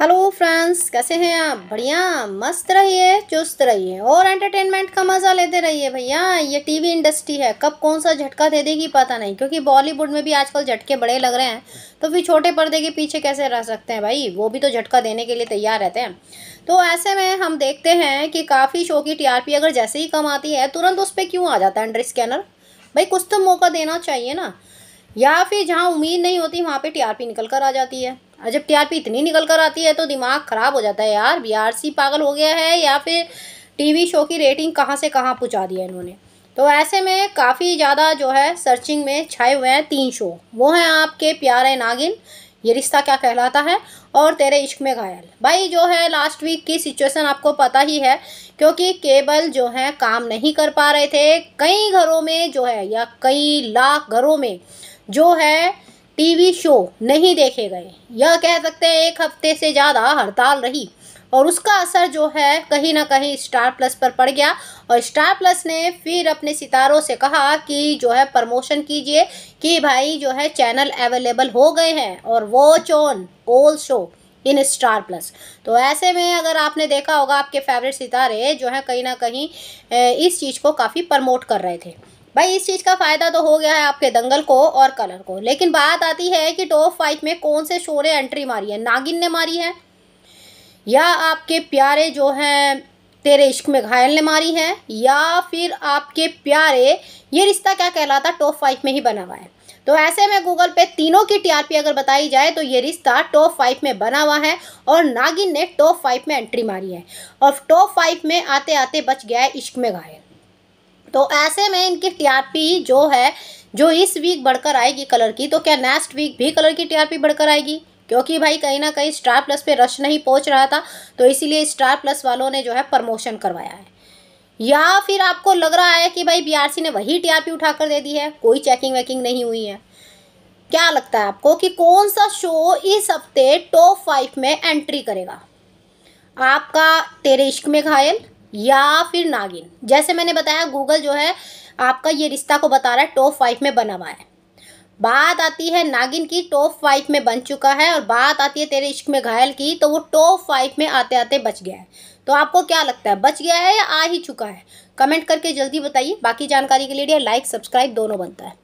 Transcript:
hello friends कैसे हैं आप बढ़िया मस्त रहिए चुस्त रहिए और एंटरटेनमेंट का मज़ा लेते रहिए भैया ये टीवी इंडस्ट्री है कब कौन सा झटका दे देगी पता नहीं क्योंकि बॉलीवुड में भी आजकल झटके बड़े लग रहे हैं तो फिर छोटे पर्दे के पीछे कैसे रह सकते हैं भाई वो भी तो झटका देने के लिए तैयार रहते हैं तो ऐसे में हम देखते हैं कि काफ़ी शो की टी अगर जैसे ही कम आती है तुरंत उस पर क्यों आ जाता है अंडर स्कैनर भाई कुछ तो मौका देना चाहिए ना या फिर जहाँ उम्मीद नहीं होती वहाँ पर टी निकल कर आ जाती है और जब टीआरपी इतनी निकल कर आती है तो दिमाग ख़राब हो जाता है यार बीआरसी पागल हो गया है या फिर टीवी शो की रेटिंग कहाँ से कहाँ पहुँचा दिया इन्होंने तो ऐसे में काफ़ी ज़्यादा जो है सर्चिंग में छाए हुए हैं तीन शो वो हैं आपके प्यार है नागिन ये रिश्ता क्या कहलाता है और तेरे इश्क में घायल भाई जो है लास्ट वीक की सिचुएशन आपको पता ही है क्योंकि केबल जो है काम नहीं कर पा रहे थे कई घरों में जो है या कई लाख घरों में जो है टीवी शो नहीं देखे गए यह कह सकते हैं एक हफ्ते से ज़्यादा हड़ताल रही और उसका असर जो है कहीं ना कहीं स्टार प्लस पर पड़ गया और स्टार प्लस ने फिर अपने सितारों से कहा कि जो है प्रमोशन कीजिए कि भाई जो है चैनल अवेलेबल हो गए हैं और watch on all show in Star Plus तो ऐसे में अगर आपने देखा होगा आपके फेवरेट सितारे जो है कहीं ना कहीं इस चीज़ को काफ़ी प्रमोट कर रहे थे भाई इस चीज़ का फ़ायदा तो हो गया है आपके दंगल को और कलर को लेकिन बात आती है कि टॉप फाइव में कौन से शो ने एंट्री मारी है नागिन ने मारी है या आपके प्यारे जो हैं तेरे इश्क में घायल ने मारी है या फिर आपके प्यारे ये रिश्ता क्या कहलाता टॉप फाइव में ही बना हुआ है तो ऐसे में गूगल पे तीनों की टीआरपी अगर बताई जाए तो ये रिश्ता टॉप फाइव में बना हुआ है और नागिन ने टॉप फाइव में एंट्री मारी है और टॉप फाइव में आते आते बच गया है इश्क में घायल तो ऐसे में इनकी टीआरपी जो है जो इस वीक बढ़कर आएगी कलर की तो क्या नेक्स्ट वीक भी कलर की टीआरपी बढ़कर आएगी क्योंकि भाई कहीं ना कहीं स्टार प्लस पे रश नहीं पहुंच रहा था तो इसीलिए स्टार प्लस वालों ने जो है प्रमोशन करवाया है या फिर आपको लग रहा है कि भाई बीआरसी ने वही टीआरपी उठाकर दे दी है कोई चेकिंग वेकिंग नहीं हुई है क्या लगता है आपको कि कौन सा शो इस हफ्ते टॉप फाइव में एंट्री करेगा आपका तेरे इश्क में घायल या फिर नागिन जैसे मैंने बताया गूगल जो है आपका ये रिश्ता को बता रहा है टॉप फाइव में बना हुआ है बात आती है नागिन की टॉप फाइव में बन चुका है और बात आती है तेरे इश्क में घायल की तो वो टॉप फाइव में आते आते बच गया है तो आपको क्या लगता है बच गया है या आ ही चुका है कमेंट करके जल्दी बताइए बाकी जानकारी के लिए लाइक सब्सक्राइब दोनों बनता है